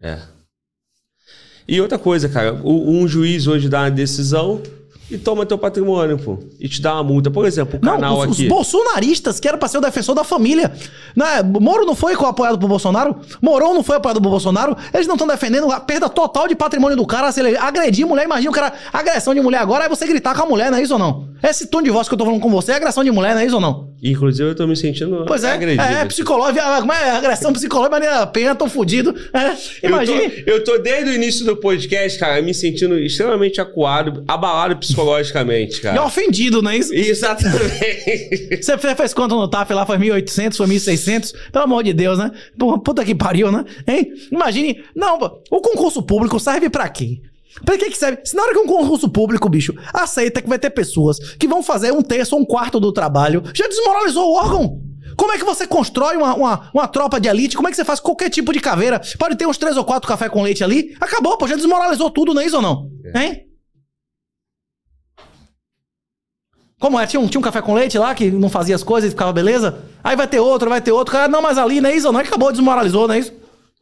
É. E outra coisa, cara, um juiz hoje dá uma decisão, e toma teu patrimônio, pô. E te dá uma multa. Por exemplo, o não, canal os, aqui. Os bolsonaristas, que era pra ser o defensor da família. Né? Moro não foi apoiado pro Bolsonaro? Morou não foi apoiado pro Bolsonaro? Eles não estão defendendo a perda total de patrimônio do cara. Se ele agredir mulher, imagina o cara, agressão de mulher agora, é você gritar com a mulher, não é isso ou não? Esse tom de voz que eu tô falando com você é agressão de mulher, não é isso ou não? Inclusive, eu tô me sentindo pois é, agredido. É, é psicológico, como é agressão psicológica, maneira pena, tô fudido. É, imagina. Eu tô, eu tô desde o início do podcast, cara, me sentindo extremamente acuado, abalado psicológico psicologicamente, cara. E é ofendido, não é isso? Exatamente. Você fez quanto no TAF lá? Foi 1.800, foi 1.600? Pelo amor de Deus, né? Puta que pariu, né? Hein? Imagine. Não, o concurso público serve para quê? Pra que, que serve? Se na hora que um concurso público, bicho, aceita que vai ter pessoas que vão fazer um terço ou um quarto do trabalho, já desmoralizou o órgão. Como é que você constrói uma, uma, uma, tropa de elite? Como é que você faz qualquer tipo de caveira? Pode ter uns três ou quatro café com leite ali? Acabou, pô, já desmoralizou tudo, não é isso ou não? É. Hein? Como é? Tinha um, tinha um café com leite lá que não fazia as coisas e ficava beleza? Aí vai ter outro, vai ter outro. Cara, não, mas ali não é isso, não. Acabou, desmoralizou, não é isso?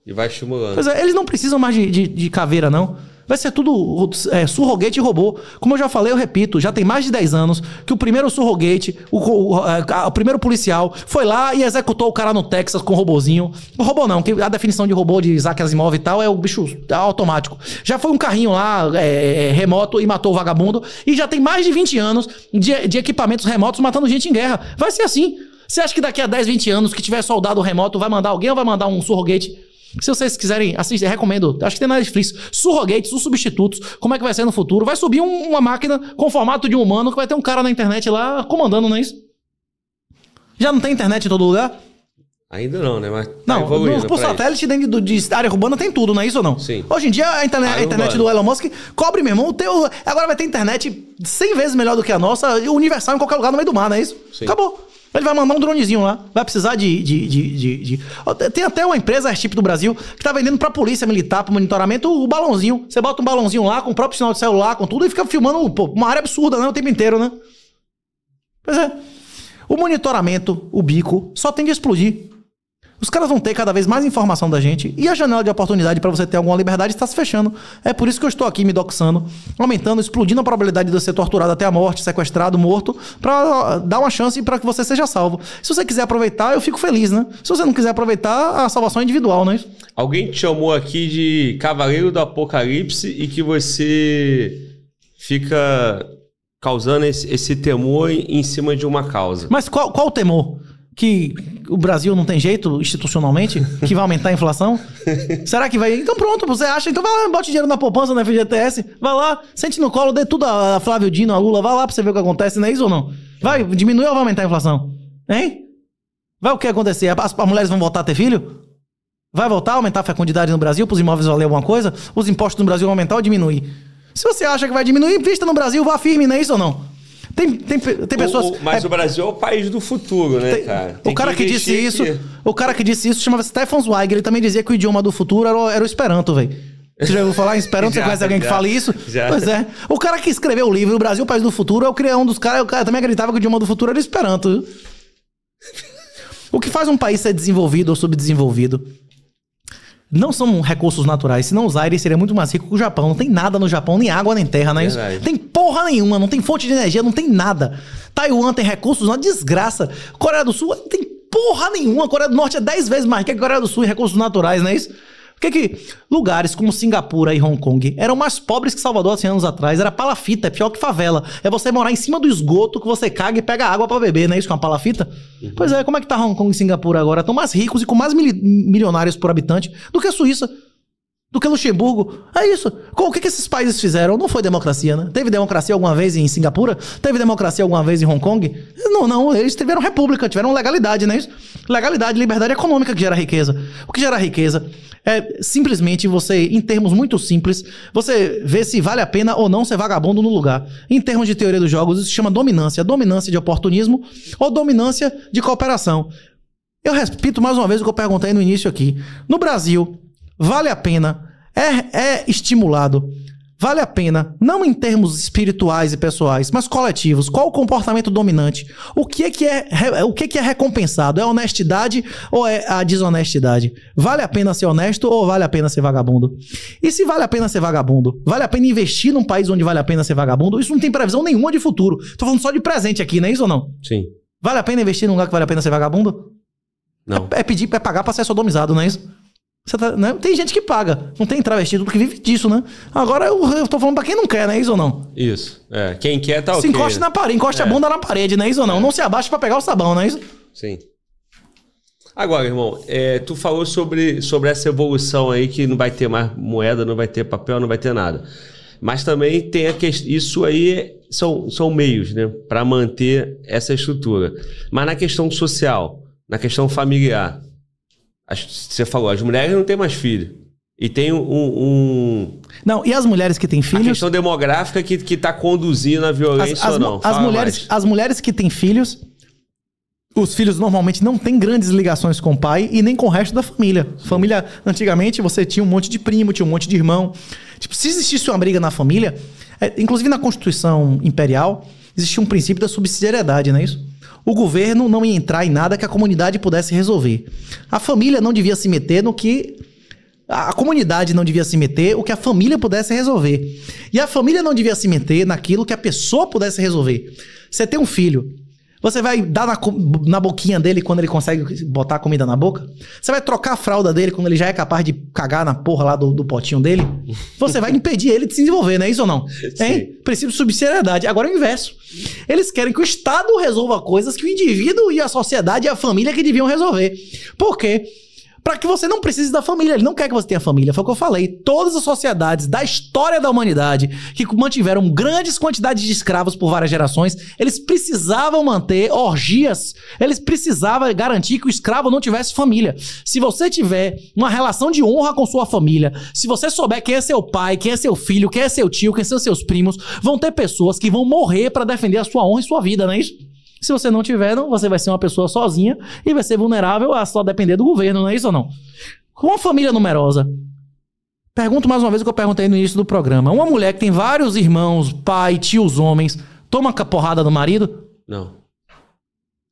E vai estimulando. Pois é, eles não precisam mais de, de, de caveira, não. Vai ser tudo é, surrogate e robô. Como eu já falei, eu repito, já tem mais de 10 anos que o primeiro surrogate, o, o, é, a, o primeiro policial, foi lá e executou o cara no Texas com o robozinho. O robô não, que a definição de robô de Isaac Asimov e tal é o bicho automático. Já foi um carrinho lá é, é, é remoto e matou o vagabundo. E já tem mais de 20 anos de, de equipamentos remotos matando gente em guerra. Vai ser assim. Você acha que daqui a 10, 20 anos que tiver soldado remoto vai mandar alguém ou vai mandar um surrogate se vocês quiserem assistir, recomendo. Acho que tem na Netflix. Surrogates, os substitutos. Como é que vai ser no futuro? Vai subir um, uma máquina com formato de um humano que vai ter um cara na internet lá comandando, não é isso? Já não tem internet em todo lugar? Ainda não, né? Mas tá não, no, por satélite dentro de área urbana tem tudo, não é isso ou não? Sim. Hoje em dia a, interne a internet do Elon Musk cobre, meu irmão, o teu. Agora vai ter internet 100 vezes melhor do que a nossa, universal em qualquer lugar no meio do mar, não é isso? Sim. Acabou. Ele vai mandar um dronezinho lá. Vai precisar de. de, de, de, de... Tem até uma empresa, Airship do Brasil, que tá vendendo para polícia militar, para monitoramento, o balãozinho. Você bota um balãozinho lá, com o próprio sinal de celular, com tudo, e fica filmando pô, uma área absurda, né? O tempo inteiro, né? Pois é. O monitoramento, o bico, só tem de explodir. Os caras vão ter cada vez mais informação da gente e a janela de oportunidade para você ter alguma liberdade está se fechando. É por isso que eu estou aqui me doxando, aumentando, explodindo a probabilidade de você ser torturado até a morte, sequestrado, morto, para ah, dar uma chance para que você seja salvo. Se você quiser aproveitar, eu fico feliz, né? Se você não quiser aproveitar, a salvação é individual, né? Alguém te chamou aqui de Cavaleiro do Apocalipse e que você fica causando esse, esse temor em cima de uma causa. Mas qual, qual o temor? que o Brasil não tem jeito institucionalmente, que vai aumentar a inflação? Será que vai? Então pronto, você acha? Então vai lá, bote dinheiro na poupança, na FGTS, vai lá, sente no colo, dê tudo a Flávio Dino, a Lula, vai lá pra você ver o que acontece, não é isso ou não? Vai diminuir ou vai aumentar a inflação? Hein? Vai o que acontecer? As, as mulheres vão voltar a ter filho? Vai voltar a aumentar a fecundidade no Brasil, pros imóveis valer alguma coisa? Os impostos no Brasil vão aumentar ou diminuir? Se você acha que vai diminuir, invista no Brasil, vá firme, não é isso ou não? Tem, tem, tem pessoas. O, mas é, o Brasil é o país do futuro, né, tem, cara? Tem o cara que, que disse isso. O cara que disse isso chamava Stefan Zweig. Ele também dizia que o idioma do futuro era o, era o Esperanto, velho. Você já ouviu falar em Esperanto? já, você conhece alguém já, que fale isso? Já. Pois é. O cara que escreveu o livro O Brasil, o País do Futuro, eu é criei é um dos caras, é o cara também acreditava que o idioma do futuro era o Esperanto. o que faz um país ser desenvolvido ou subdesenvolvido? Não são recursos naturais. Se não usar, ele seria muito mais rico que o Japão. Não tem nada no Japão, nem água, nem terra, não é isso? Tem porra nenhuma, não tem fonte de energia, não tem nada. Taiwan tem recursos, uma desgraça. Coreia do Sul não tem porra nenhuma. Coreia do Norte é 10 vezes mais que a Coreia do Sul em recursos naturais, não é isso? Por que, que lugares como Singapura e Hong Kong eram mais pobres que Salvador há 100 anos atrás? Era palafita, é pior que favela. É você morar em cima do esgoto que você caga e pega água para beber, não é isso que é uma palafita? Uhum. Pois é, como é que tá Hong Kong e Singapura agora? Estão mais ricos e com mais mil milionários por habitante do que a Suíça do que Luxemburgo. É isso. O que, que esses países fizeram? Não foi democracia, né? Teve democracia alguma vez em Singapura? Teve democracia alguma vez em Hong Kong? Não, não. Eles tiveram república, tiveram legalidade, não é isso? Legalidade, liberdade econômica que gera riqueza. O que gera riqueza é simplesmente você, em termos muito simples, você vê se vale a pena ou não ser vagabundo no lugar. Em termos de teoria dos jogos, isso se chama dominância. Dominância de oportunismo ou dominância de cooperação. Eu repito mais uma vez o que eu perguntei no início aqui. No Brasil, Vale a pena, é, é estimulado. Vale a pena, não em termos espirituais e pessoais, mas coletivos. Qual o comportamento dominante? O que é que é, o que é, que é recompensado? É honestidade ou é a desonestidade? Vale a pena ser honesto ou vale a pena ser vagabundo? E se vale a pena ser vagabundo? Vale a pena investir num país onde vale a pena ser vagabundo? Isso não tem previsão nenhuma de futuro. Tô falando só de presente aqui, não é isso ou não? Sim. Vale a pena investir num lugar que vale a pena ser vagabundo? Não. É, é pedir, é pagar para ser sodomizado, não é isso? Tá, né? Tem gente que paga. Não tem travesti tudo que vive disso, né? Agora eu, eu tô falando pra quem não quer, né? É isso ou não? Isso. É. Quem quer tá Se encoste né? na parede, encoste é. a bunda na parede, né? É isso ou não? É. Não se abaixa para pegar o sabão, né? É isso? Sim. Agora, irmão, é, tu falou sobre, sobre essa evolução aí que não vai ter mais moeda, não vai ter papel, não vai ter nada. Mas também tem a questão. Isso aí são, são meios, né? Para manter essa estrutura. Mas na questão social, na questão familiar as, você falou, as mulheres não têm mais filho. E tem um, um, Não, e as mulheres que têm filhos. A questão demográfica que, que tá conduzindo a violência as, as, ou não? As mulheres, as mulheres que têm filhos, os filhos normalmente não têm grandes ligações com o pai e nem com o resto da família. Família, antigamente, você tinha um monte de primo, tinha um monte de irmão. Tipo, se existisse uma briga na família, é, inclusive na Constituição Imperial, existia um princípio da subsidiariedade, não é isso? o governo não ia entrar em nada que a comunidade pudesse resolver. A família não devia se meter no que a comunidade não devia se meter o que a família pudesse resolver. E a família não devia se meter naquilo que a pessoa pudesse resolver. Você tem um filho. Você vai dar na, na boquinha dele quando ele consegue botar a comida na boca? Você vai trocar a fralda dele quando ele já é capaz de cagar na porra lá do, do potinho dele? Você vai impedir ele de se desenvolver, não é isso ou não? Hein? Sim. Princípio de subsidiariedade. Agora é o inverso. Eles querem que o Estado resolva coisas que o indivíduo e a sociedade e a família que deviam resolver. Por quê? para que você não precise da família. Ele não quer que você tenha família. Foi o que eu falei. Todas as sociedades da história da humanidade que mantiveram grandes quantidades de escravos por várias gerações, eles precisavam manter orgias. Eles precisavam garantir que o escravo não tivesse família. Se você tiver uma relação de honra com sua família, se você souber quem é seu pai, quem é seu filho, quem é seu tio, quem são seus primos, vão ter pessoas que vão morrer para defender a sua honra e sua vida, não é isso? Se você não tiver, não, você vai ser uma pessoa sozinha e vai ser vulnerável a só depender do governo, não é isso ou não? Com uma família numerosa, pergunto mais uma vez o que eu perguntei no início do programa: uma mulher que tem vários irmãos, pai, tios, homens, toma a porrada do marido? Não.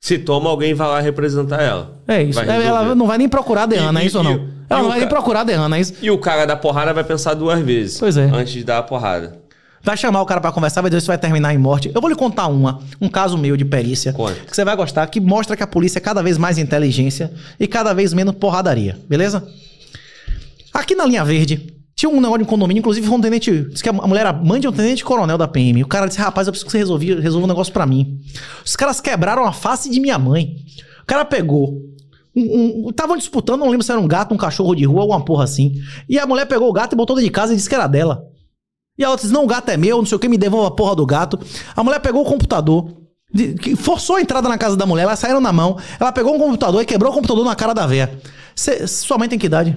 Se toma, alguém vai lá representar ela. É isso. É, ela não vai nem procurar Deana, é isso ou não? Ela não vai nem procurar Deana, é isso? E o cara da porrada vai pensar duas vezes. Pois é. Antes de dar a porrada. Vai chamar o cara para conversar, vai dizer isso vai terminar em morte. Eu vou lhe contar uma, um caso meu de perícia, Conta. que você vai gostar, que mostra que a polícia é cada vez mais inteligência e cada vez menos porradaria, beleza? Aqui na linha verde, tinha um negócio de um condomínio, inclusive foi um tenente. Disse que a mulher era mãe de um tenente coronel da PM. O cara disse: rapaz, eu preciso que você resolvi, resolva um negócio para mim. Os caras quebraram a face de minha mãe. O cara pegou. Estavam um, um, disputando, não lembro se era um gato, um cachorro de rua, alguma porra assim. E a mulher pegou o gato e botou dentro de casa e disse que era dela. E ela disse: diz: Não, o gato é meu, não sei o que, me devolva a porra do gato. A mulher pegou o computador, forçou a entrada na casa da mulher, elas saíram na mão, ela pegou um computador e quebrou o computador na cara da véia. Cê, sua mãe tem que idade?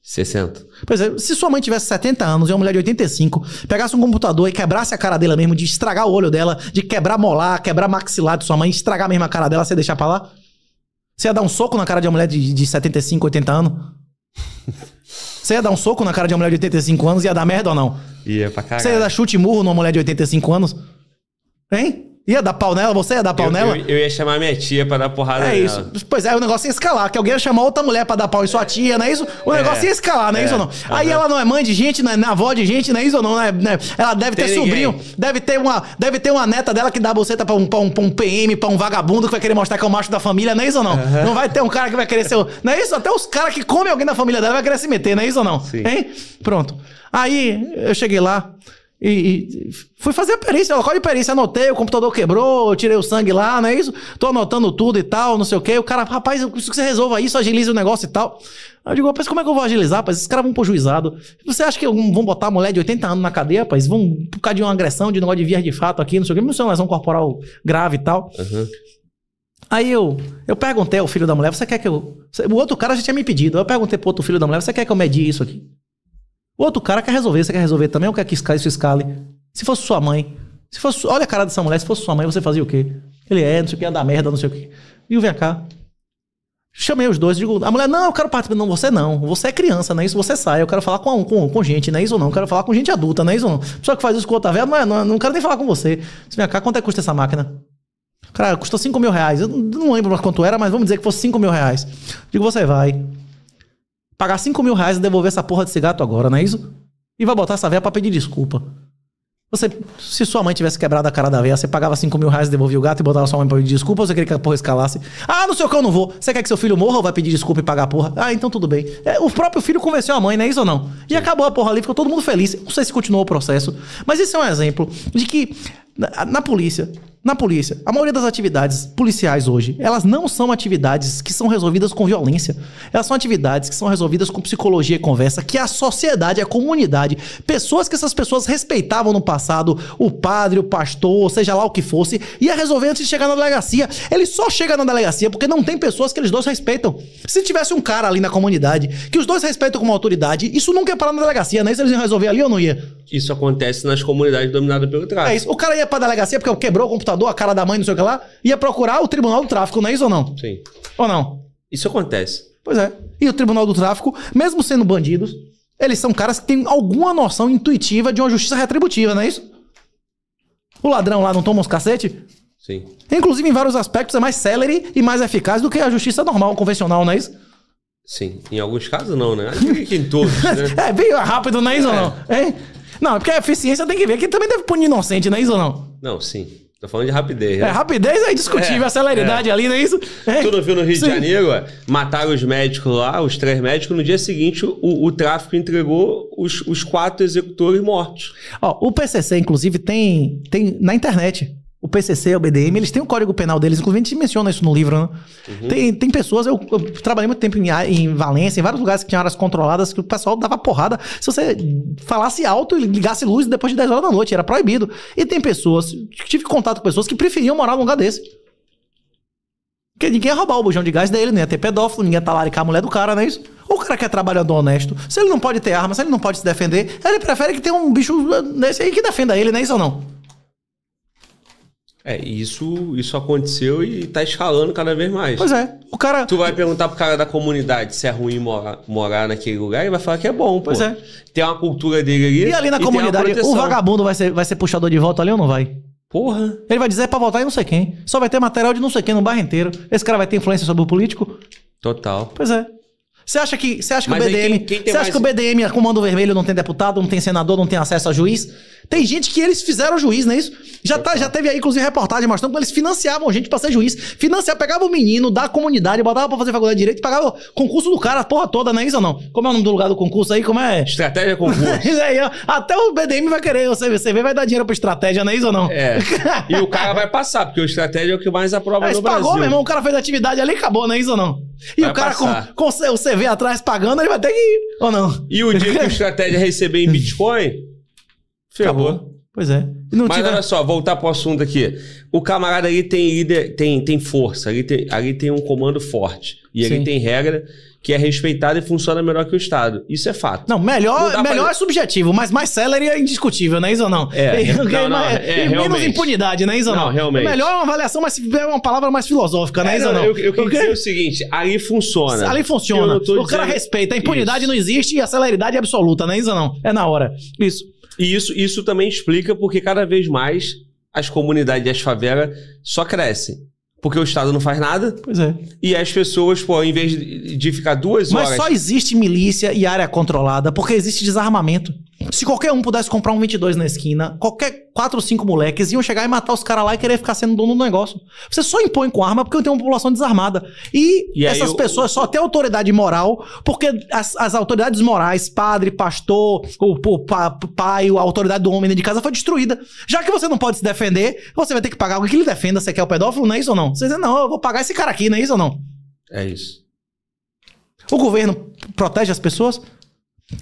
60. Pois é, se sua mãe tivesse 70 anos e uma mulher de 85 pegasse um computador e quebrasse a cara dela mesmo, de estragar o olho dela, de quebrar molar, quebrar maxilar de sua mãe, estragar mesmo a cara dela, você deixar pra lá? Você ia dar um soco na cara de uma mulher de, de 75, 80 anos? Você ia dar um soco na cara de uma mulher de 85 anos, e ia dar merda ou não? Ia pra caralho. Você ia dar chute e murro numa mulher de 85 anos? Hein? Ia dar pau nela? Você ia dar pau eu, nela? Eu, eu, ia chamar minha tia pra dar porrada é nela. É isso. Pois é, o negócio ia escalar, que alguém ia chamar outra mulher pra dar pau em sua é. tia, não é isso? O negócio é, ia escalar, não é, é isso ou não? Uhum. Aí ela não é mãe de gente, não é avó de gente, não é isso ou não? não, é, não é. Ela deve Tem ter ninguém. sobrinho, deve ter, uma, deve ter uma neta dela que dá boceta pra um, pra, um, pra um PM, pra um vagabundo que vai querer mostrar que é o macho da família, não é isso ou não? Uhum. Não vai ter um cara que vai querer ser. não é isso? Até os caras que comem alguém da família dela vai querer se meter, não é isso ou não? Sim. Hein? Pronto. Aí eu cheguei lá. E, e, fui fazer a perícia, qual de perícia, anotei, o computador quebrou, tirei o sangue lá, não é isso? Tô anotando tudo e tal, não sei o quê. O cara, rapaz, eu preciso que você resolva isso, agilize o negócio e tal. Aí eu digo, rapaz, como é que eu vou agilizar, rapaz? Esses caras vão pro juizado. Você acha que vão botar a mulher de 80 anos na cadeia, rapaz? Vão por causa de uma agressão, de um negócio de vias de fato aqui, não sei o quê, não sei, uma lesão corporal grave e tal. Uhum. Aí eu, eu perguntei ao filho da mulher, você quer que eu. O outro cara já tinha me pedido. Eu perguntei pro outro filho da mulher, você quer que eu medie isso aqui? O outro cara quer resolver, você quer resolver também é ou quer que é escale isso escale? Se fosse sua mãe, se fosse, olha a cara dessa mulher, se fosse sua mãe, você fazia o quê? Ele é, não sei o que, ia dar merda, não sei o quê. E vem cá. Chamei os dois, digo, a mulher, não, eu quero participar. Não, você não, você é criança, não é isso? Você sai, eu quero falar com, com, com gente, não é isso ou não? Eu quero falar com gente adulta, não é isso ou não? Só que faz isso com outra velha, não, é, não, é, não quero nem falar com você. Você vem cá, quanto é que custa essa máquina? Cara, custou 5 mil reais. Eu não lembro mais quanto era, mas vamos dizer que fosse 5 mil reais. Digo, você vai pagar 5 mil reais e devolver essa porra desse gato agora, não é isso? E vai botar essa veia pra pedir desculpa. Você, se sua mãe tivesse quebrado a cara da veia, você pagava 5 mil reais, devolvia o gato e botava sua mãe pra pedir desculpa, ou você queria que a porra escalasse? Ah, no seu cão eu não vou. Você quer que seu filho morra ou vai pedir desculpa e pagar a porra? Ah, então tudo bem. É, o próprio filho convenceu a mãe, não é isso ou não? E acabou a porra ali, ficou todo mundo feliz. Não sei se continuou o processo. Mas isso é um exemplo de que na, na polícia na polícia, a maioria das atividades policiais hoje, elas não são atividades que são resolvidas com violência. Elas são atividades que são resolvidas com psicologia e conversa, que a sociedade, a comunidade, pessoas que essas pessoas respeitavam no passado, o padre, o pastor, seja lá o que fosse, ia resolver antes de chegar na delegacia. Ele só chega na delegacia porque não tem pessoas que eles dois respeitam. Se tivesse um cara ali na comunidade que os dois respeitam como autoridade, isso nunca ia parar na delegacia, né? Isso eles iam resolver ali ou não ia? Isso acontece nas comunidades dominadas pelo tráfico. É isso. O cara ia pra delegacia porque quebrou o computador computador, a cara da mãe, não sei o que lá, ia procurar o Tribunal do Tráfico, não é isso ou não? Sim. Ou não? Isso acontece. Pois é. E o Tribunal do Tráfico, mesmo sendo bandidos, eles são caras que têm alguma noção intuitiva de uma justiça retributiva, não é isso? O ladrão lá não toma uns cacete? Sim. Inclusive, em vários aspectos, é mais celere e mais eficaz do que a justiça normal, convencional, não é isso? Sim. Em alguns casos, não, né? Acho que em todos, né? é, bem rápido, não é isso é. ou não? Hein? Não, é porque a eficiência tem que ver que também deve punir inocente, não é isso ou não? Não, sim. Tô falando de rapidez, né? É, rapidez é indiscutível, é, a celeridade é. ali, não é isso? É. Tu não viu no Rio Sim. de Janeiro? Ué? Mataram os médicos lá, os três médicos. No dia seguinte, o, o tráfico entregou os, os quatro executores mortos. Ó, o PCC, inclusive, tem, tem na internet o PCC, o BDM, eles têm o um código penal deles, inclusive a gente menciona isso no livro, né? uhum. tem, tem pessoas, eu, eu, trabalhei muito tempo em, em Valência, em vários lugares que tinham áreas controladas, que o pessoal dava porrada. Se você falasse alto e ligasse luz depois de 10 horas da noite, era proibido. E tem pessoas, tive contato com pessoas que preferiam morar num lugar desse. Porque ninguém ia roubar o bujão de gás dele, nem ia ter pedófilo, ninguém ia talaricar a mulher do cara, não é isso? Ou o cara que é trabalhador honesto, se ele não pode ter arma, se ele não pode se defender, ele prefere que tenha um bicho eh, desse aí que defenda ele, não é isso ou não? É, isso, isso aconteceu e tá escalando cada vez mais. Pois é. O cara. Tu vai perguntar pro cara da comunidade se é ruim morar, morar naquele lugar e vai falar que é bom, pois é. Tem uma cultura dele ali. E ali na e comunidade, o vagabundo vai ser, vai ser puxador de volta ali ou não vai? Porra. Ele vai dizer para é pra votar e não sei quem. Só vai ter material de não sei quem no bairro inteiro. Esse cara vai ter influência sobre o político? Total. Pois é. Você acha que, você acha que o BDM, aí, quem, você mais... acha que o BDM, Comando Vermelho, não tem deputado, não tem senador, não tem acesso a juiz? Tem gente que eles fizeram juiz, não é isso? Já, tá, já teve aí, inclusive, reportagem mostrando que eles financiavam gente pra ser juiz. Financiava, pegava o menino da comunidade, botava pra fazer faculdade de direito, pagava o concurso do cara, a porra toda, não é isso ou não? Como é o nome do lugar do concurso aí? Como é? Estratégia concurso. aí, ó, até o BDM vai querer, o cv vai dar dinheiro pra estratégia, não é isso ou não? É. E o cara vai passar, porque o estratégia é o que mais aprova é, no pagou, Brasil. pagou, meu irmão, o cara fez atividade ali e acabou, não é isso ou não? E vai o cara com, com o CV atrás pagando, ele vai ter que ir, ou não? E o dia que o estratégia receber em Bitcoin Ferrou. É Acabou. Pois é. Mas tiver... olha só, voltar para o assunto aqui. O camarada ali tem líder, tem, tem força, ali tem, ali tem um comando forte. E Sim. ali tem regra que é respeitada e funciona melhor que o Estado. Isso é fato. Não, melhor, não melhor pra... é subjetivo, mas mais salary é indiscutível, né, Iso não? É. é, não, não, é, é, é menos impunidade, né, ou não? Não, realmente. Melhor é uma avaliação, mas é uma palavra mais filosófica, né, ou não? Eu, eu queria dizer o seguinte, ali funciona. Ali funciona. O cara dizendo... respeita. A impunidade Isso. não existe e a celeridade é absoluta, né, ou não? É na hora. Isso. E isso, isso também explica porque cada vez mais as comunidades e as favelas só crescem. Porque o Estado não faz nada. Pois é. E as pessoas, pô, em vez de ficar duas Mas horas. Mas só existe milícia e área controlada porque existe desarmamento. Se qualquer um pudesse comprar um 22 na esquina, qualquer quatro ou cinco moleques iam chegar e matar os caras lá e querer ficar sendo dono do negócio. Você só impõe com arma porque tem uma população desarmada. E, e essas eu... pessoas só têm autoridade moral porque as, as autoridades morais, padre, pastor, o, o pa, pai, a autoridade do homem dentro de casa foi destruída. Já que você não pode se defender, você vai ter que pagar alguém que lhe defenda. Você quer o pedófilo? Não é isso ou não? Você diz, não, eu vou pagar esse cara aqui, não é isso ou não? É isso. O governo protege as pessoas?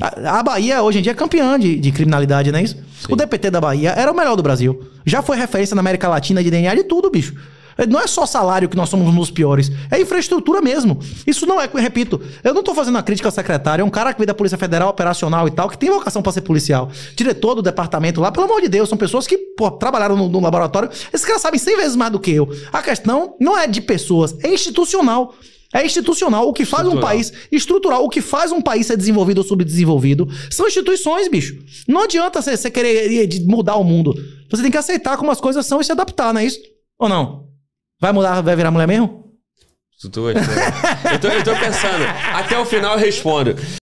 A, Bahia hoje em dia é campeã de, de criminalidade, não é isso? Sim. O DPT da Bahia era o melhor do Brasil. Já foi referência na América Latina de DNA de tudo, bicho. É, não é só salário que nós somos os piores, é infraestrutura mesmo. Isso não é, eu repito, eu não estou fazendo a crítica ao secretário, é um cara que veio da Polícia Federal Operacional e tal, que tem vocação para ser policial. Diretor do departamento lá, pelo amor de Deus, são pessoas que pô, trabalharam no, no, laboratório. Esses caras sabem 100 vezes mais do que eu. A questão não é de pessoas, é institucional. É institucional. O que faz um país estrutural, o que faz um país ser desenvolvido ou subdesenvolvido, são instituições, bicho. Não adianta você, querer mudar o mundo. Você tem que aceitar como as coisas são e se adaptar, não é isso? Ou não? Vai mudar, vai virar mulher mesmo? Tu é tô, eu, tô, eu tô pensando. Até o final eu respondo.